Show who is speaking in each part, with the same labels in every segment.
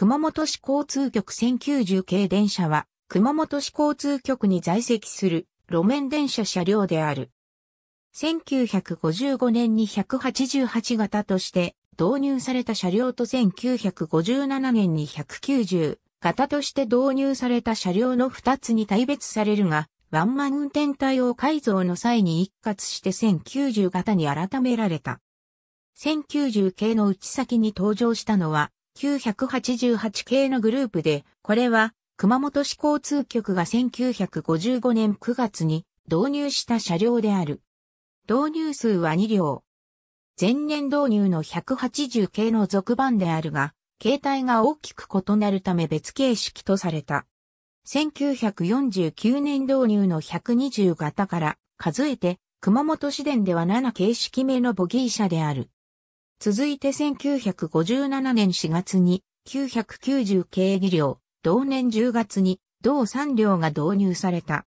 Speaker 1: 熊本市交通局1090系電車は、熊本市交通局に在籍する路面電車車両である。1955年に188型として導入された車両と1957年に190型として導入された車両の2つに大別されるが、ワンマン運転対応改造の際に一括して1090型に改められた。1090系の内先に登場したのは988系のグループで、これは熊本市交通局が1955年9月に導入した車両である。導入数は2両。前年導入の180系の続版であるが、形態が大きく異なるため別形式とされた。1949年導入の120型から数えて熊本市電では7形式目のボギー車である。続いて1957年4月に990軽技量、同年10月に同3両が導入された。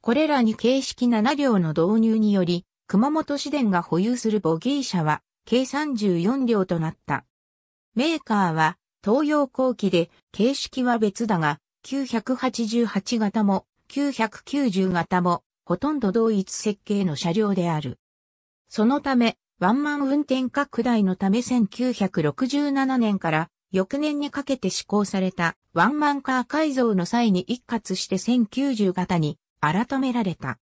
Speaker 1: これらに形式7両の導入により、熊本市電が保有するボギー車は計34両となった。メーカーは東洋後期で形式は別だが、988型も990型もほとんど同一設計の車両である。そのため、ワンマン運転拡大のため1967年から翌年にかけて施行されたワンマンカー改造の際に一括して1090型に改められた。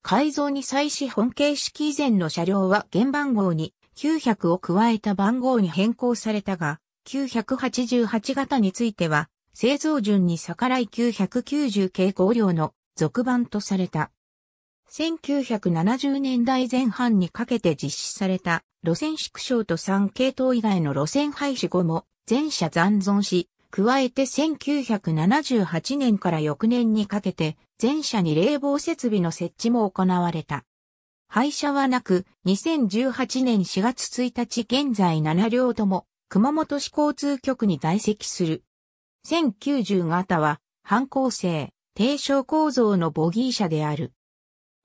Speaker 1: 改造に際し本形式以前の車両は原番号に900を加えた番号に変更されたが、988型については製造順に逆らい990系5量の続番とされた。1970年代前半にかけて実施された路線縮小と3系統以外の路線廃止後も全社残存し、加えて1978年から翌年にかけて全社に冷房設備の設置も行われた。廃車はなく、2018年4月1日現在7両とも、熊本市交通局に在籍する。1090型は、反抗性、低床構造のボギー車である。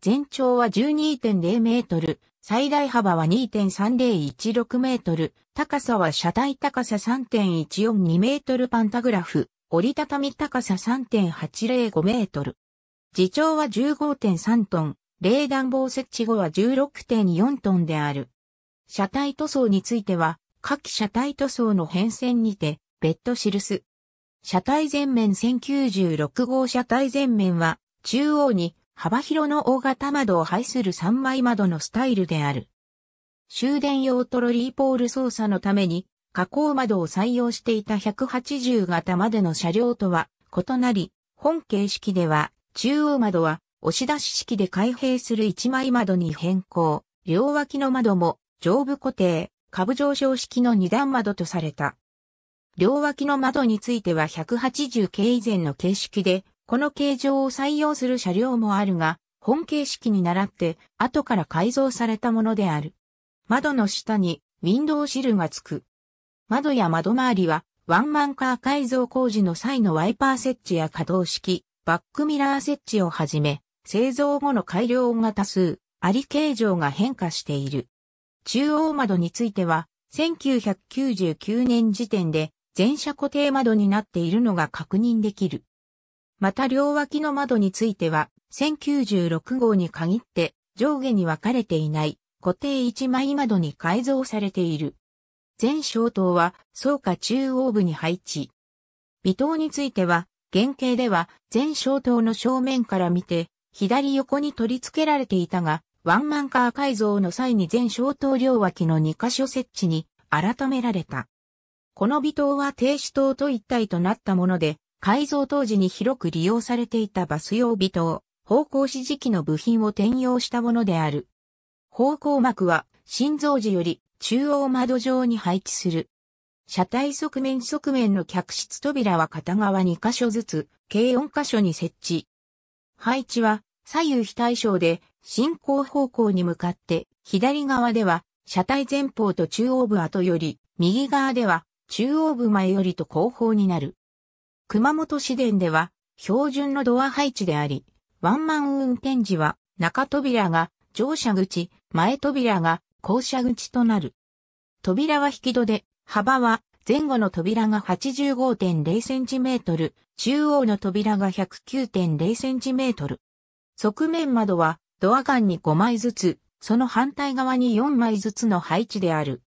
Speaker 1: 全長は12.0メートル、最大幅は2.3016メートル、高さは車体高さ3.142メートルパンタグラフ、折りたたみ高さ3.805メートル。自重は15.3トン、冷暖房設置後は16.4トンである。車体塗装については、下記車体塗装の変遷にて、別途記す。車体前面1096号車体前面は、中央に幅広の大型窓を配する3枚窓のスタイルである。終電用トロリーポール操作のために、加工窓を採用していた180型までの車両とは異なり、本形式では、中央窓は押し出し式で開閉する1枚窓に変更、両脇の窓も上部固定、下部上昇式の2段窓とされた。両脇の窓については180系以前の形式で、この形状を採用する車両もあるが、本形式に倣って後から改造されたものである。窓の下にウィンドウシルがつく。窓や窓周りはワンマンカー改造工事の際のワイパー設置や可動式、バックミラー設置をはじめ、製造後の改良が多数、あり形状が変化している。中央窓については、1999年時点で全車固定窓になっているのが確認できる。また両脇の窓については、1096号に限って上下に分かれていない固定一枚窓に改造されている。全小灯は倉下中央部に配置。微灯については、原型では全小灯の正面から見て、左横に取り付けられていたが、ワンマンカー改造の際に全小灯両脇の2箇所設置に改められた。この微灯は停止灯と一体となったもので、改造当時に広く利用されていたバス用尾灯、方向指示器の部品を転用したものである。方向幕は心臓時より中央窓上に配置する。車体側面側面の客室扉は片側2箇所ずつ、計4箇所に設置。配置は左右非対称で進行方向に向かって左側では車体前方と中央部後より、右側では中央部前よりと後方になる。熊本市電では、標準のドア配置であり、ワンマン運転時は、中扉が乗車口、前扉が降車口となる。扉は引き戸で、幅は前後の扉が 85.0cm、中央の扉が 109.0cm。側面窓はドア間に5枚ずつ、その反対側に4枚ずつの配置である。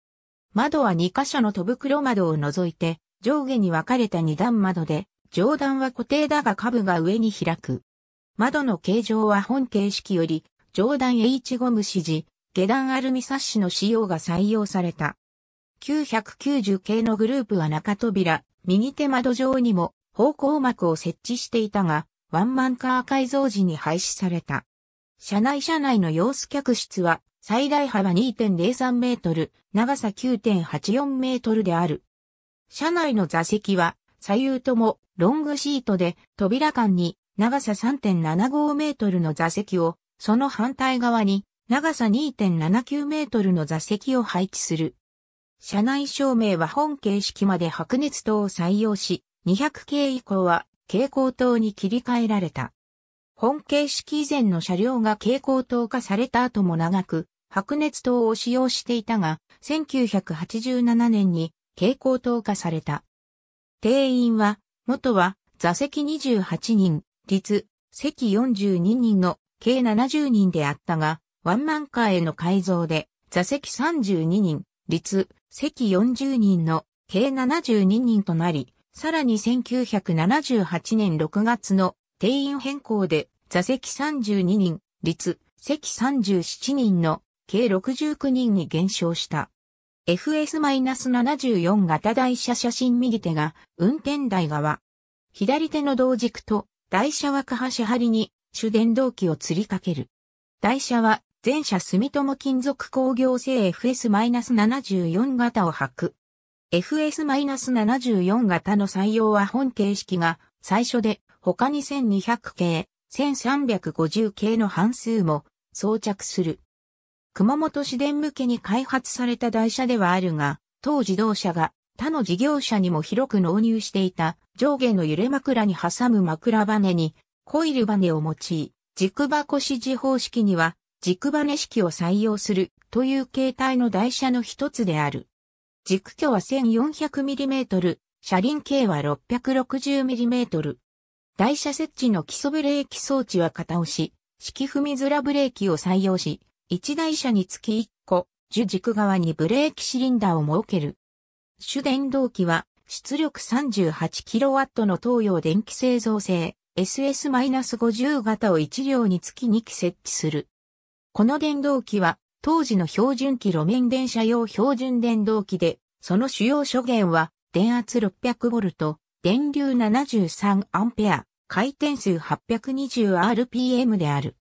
Speaker 1: 窓は2箇所の戸袋窓を除いて、上下に分かれた二段窓で、上段は固定だが下部が上に開く。窓の形状は本形式より、上段 H ゴム指示、下段アルミサッシの仕様が採用された。990系のグループは中扉、右手窓上にも方向膜を設置していたが、ワンマンカー改造時に廃止された。車内車内の様子客室は最大幅2.03メートル、長さ9.84メートルである。車内の座席は左右ともロングシートで扉間に長さ3.75メートルの座席を、その反対側に長さ2.79メートルの座席を配置する。車内照明は本形式まで白熱灯を採用し、200系以降は蛍光灯に切り替えられた。本形式以前の車両が蛍光灯化された後も長く、白熱灯を使用していたが、1987年に蛍光灯化された。定員は、元は座席28人、率、席42人の計70人であったが、ワンマンカーへの改造で座席32人、率、席40人の計72人となり、さらに1978年6月の定員変更で座席32人、率、席37人の計69人に減少した。FS-74 型台車写真右手が運転台側。左手の同軸と台車は下端張りに主電動機を吊りかける。台車は全車住友金属工業製 FS-74 型を履く。FS-74 型の採用は本形式が最初で他に1200系、1350系の半数も装着する。熊本市電向けに開発された台車ではあるが、当自動車が他の事業者にも広く納入していた上下の揺れ枕に挟む枕バネにコイルバネを用い、軸箱指示方式には軸バネ式を採用するという形態の台車の一つである。軸距は 1400mm、車輪径は 660mm。台車設置の基礎ブレーキ装置は型押し、式踏みずらブレーキを採用し、1台車につき1個、樹軸側にブレーキシリンダーを設ける。主電動機は出力 38kW の東洋電気製造製 SS-50 型を1両につき2機設置する。この電動機は当時の標準機路面電車用標準電動機で、その主要所源は電圧 600V、電流 73A、回転数 820rpm である。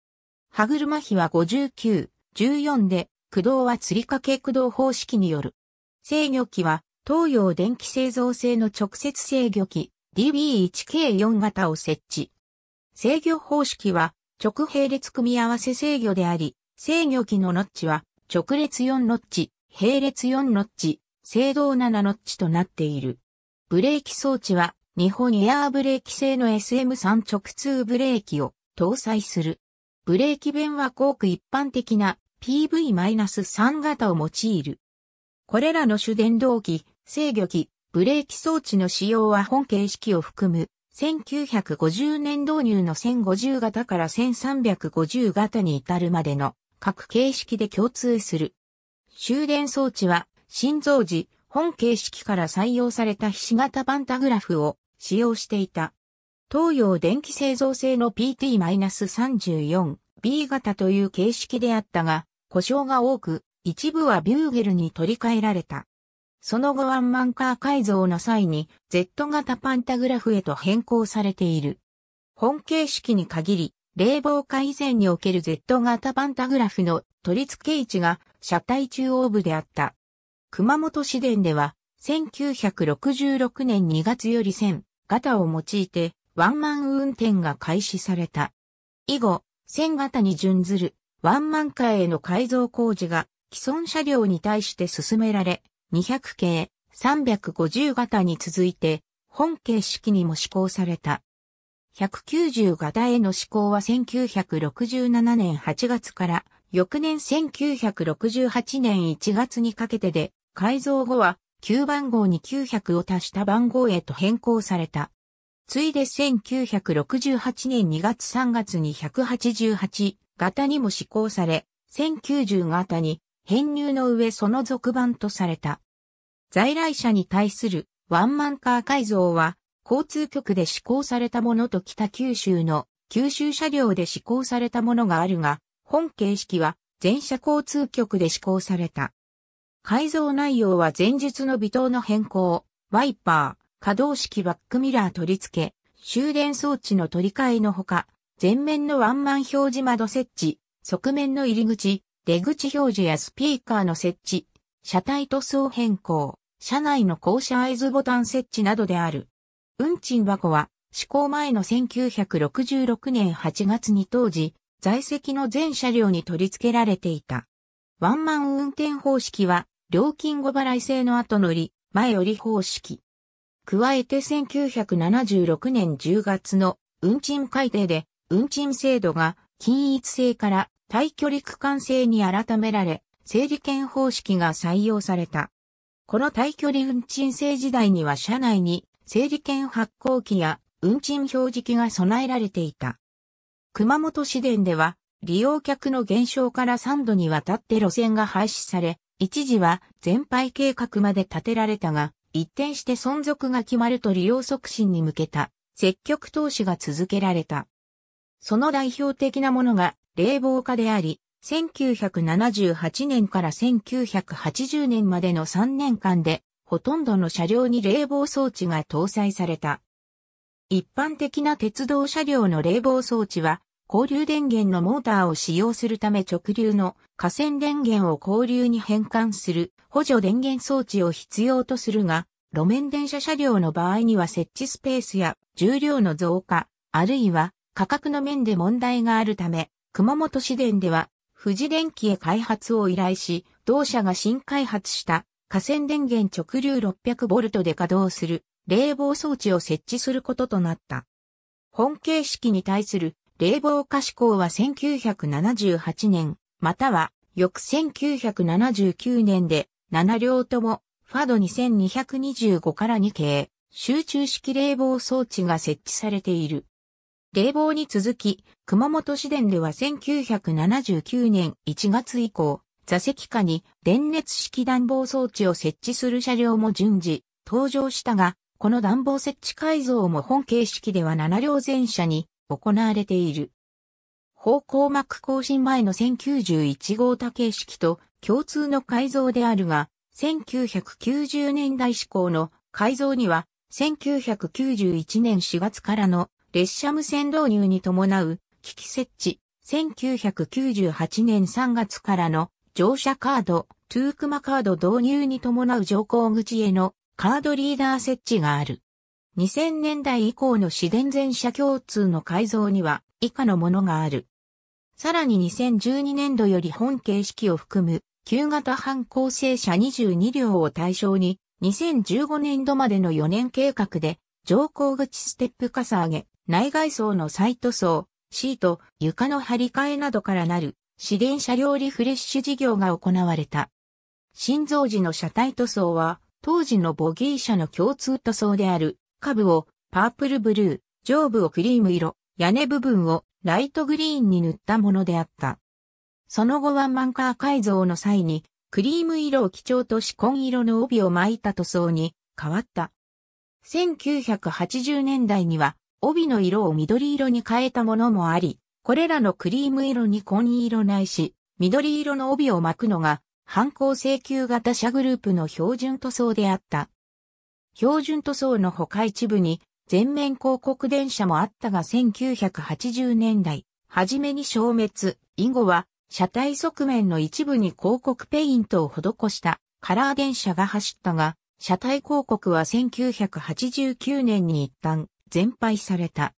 Speaker 1: 歯車比は59、14で、駆動は釣り掛け駆動方式による。制御機は、東洋電気製造製の直接制御機 DB1K4 型を設置。制御方式は直並列組み合わせ制御であり、制御機のノッチは直列4ノッチ、並列4ノッチ、制動7ノッチとなっている。ブレーキ装置は日本エアーブレーキ製の SM3 直通ブレーキを搭載する。ブレーキ弁はごく一般的な PV-3 型を用いる。これらの主電動機、制御機、ブレーキ装置の使用は本形式を含む1950年導入の1050型から1350型に至るまでの各形式で共通する。終電装置は心臓時、本形式から採用されたひし形パンタグラフを使用していた。東洋電気製造製の PT-34 B 型という形式であったが、故障が多く、一部はビューゲルに取り替えられた。その後ワンマンカー改造の際に Z 型パンタグラフへと変更されている。本形式に限り、冷房化以前における Z 型パンタグラフの取り付け位置が車体中央部であった。熊本市電では、1966年2月より線、型を用いて、ワンマン運転が開始された。以後、線型に準ずるワンマンカーへの改造工事が既存車両に対して進められ、200系、350型に続いて、本形式にも施行された。190型への施行は1967年8月から翌年1968年1月にかけてで、改造後は9番号に900を足した番号へと変更された。ついで1968年2月3月に188型にも施行され、1090型に編入の上その続版とされた。在来車に対するワンマンカー改造は、交通局で施行されたものと北九州の九州車両で施行されたものがあるが、本形式は全車交通局で施行された。改造内容は前述の微糖の変更、ワイパー、可動式バックミラー取り付け、終電装置の取り替えのほか、前面のワンマン表示窓設置、側面の入り口、出口表示やスピーカーの設置、車体塗装変更、車内の降車合図ボタン設置などである。運賃箱は、施行前の1966年8月に当時、在籍の全車両に取り付けられていた。ワンマン運転方式は、料金後払い制の後乗り、前寄り方式。加えて1976年10月の運賃改定で、運賃制度が均一性から対距離区間制に改められ、整理券方式が採用された。この対距離運賃制時代には車内に整理券発行機や運賃表示機が備えられていた。熊本市電では利用客の減少から3度にわたって路線が廃止され、一時は全廃計画まで立てられたが、一転して存続が決まると利用促進に向けた積極投資が続けられた。その代表的なものが冷房化であり、1978年から1980年までの3年間で、ほとんどの車両に冷房装置が搭載された。一般的な鉄道車両の冷房装置は、交流電源のモーターを使用するため直流の河川電源を交流に変換する補助電源装置を必要とするが、路面電車車両の場合には設置スペースや重量の増加、あるいは価格の面で問題があるため、熊本市電では富士電機へ開発を依頼し、同社が新開発した河川電源直流 600V で稼働する冷房装置を設置することとなった。本形式に対する冷房化施行は1978年、または翌1979年で7両ともファド2225から2系集中式冷房装置が設置されている。冷房に続き、熊本市電では1979年1月以降、座席下に電熱式暖房装置を設置する車両も順次登場したが、この暖房設置改造も本形式では7両全車に行われている。方向膜更新前の1091号多形式と共通の改造であるが、1990年代志向の改造には、1991年4月からの列車無線導入に伴う機器設置、1998年3月からの乗車カード、トゥークマカード導入に伴う乗降口へのカードリーダー設置がある。2000年代以降の市電全車共通の改造には以下のものがある。さらに2012年度より本形式を含む旧型半構成車22両を対象に2015年度までの4年計画で乗降口ステップかさ上げ、内外装の再塗装、シート、床の張り替えなどからなる市電車両リフレッシュ事業が行われた。新造時の車体塗装は、当時のボギー車の共通塗装である下部をパープルブルー、上部をクリーム色、屋根部分をライトグリーンに塗ったものであった。その後ワンマンカー改造の際に、クリーム色を基調とし紺色の帯を巻いた塗装に変わった。1980年代には帯の色を緑色に変えたものもあり、これらのクリーム色に紺色ないし、緑色の帯を巻くのが、反抗請求型車グループの標準塗装であった。標準塗装の他一部に全面広告電車もあったが1980年代、初めに消滅、以後は車体側面の一部に広告ペイントを施したカラー電車が走ったが、車体広告は1989年に一旦全廃された。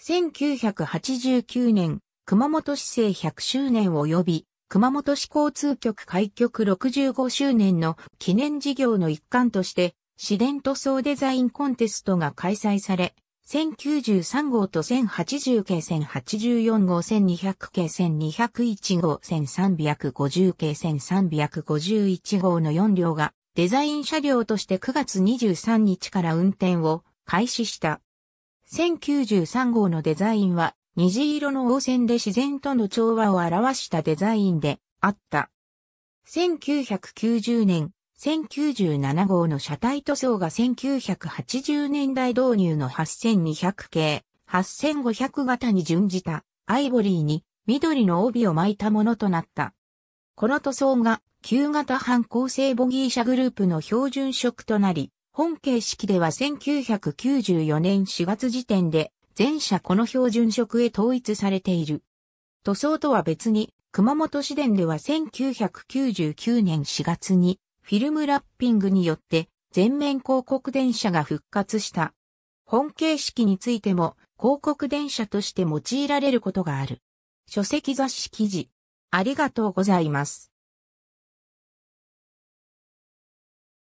Speaker 1: 1989年、熊本市政100周年及び、熊本市交通局開局65周年の記念事業の一環として、市電塗装デザインコンテストが開催され、1093号と1080系1084号1200系1201号1350系1351号の4両がデザイン車両として9月23日から運転を開始した。1093号のデザインは虹色の応線で自然との調和を表したデザインであった。1990年1097号の車体塗装が1980年代導入の8200系、8500型に準じたアイボリーに緑の帯を巻いたものとなった。この塗装が旧型半構成ボギー車グループの標準色となり、本形式では1994年4月時点で全車この標準色へ統一されている。塗装とは別に、熊本市電では1999年4月にフィルムラッピングによって全面広告電車が復活した。本形式についても広告電車として用いられることがある。書籍雑誌記事。ありがとうございます。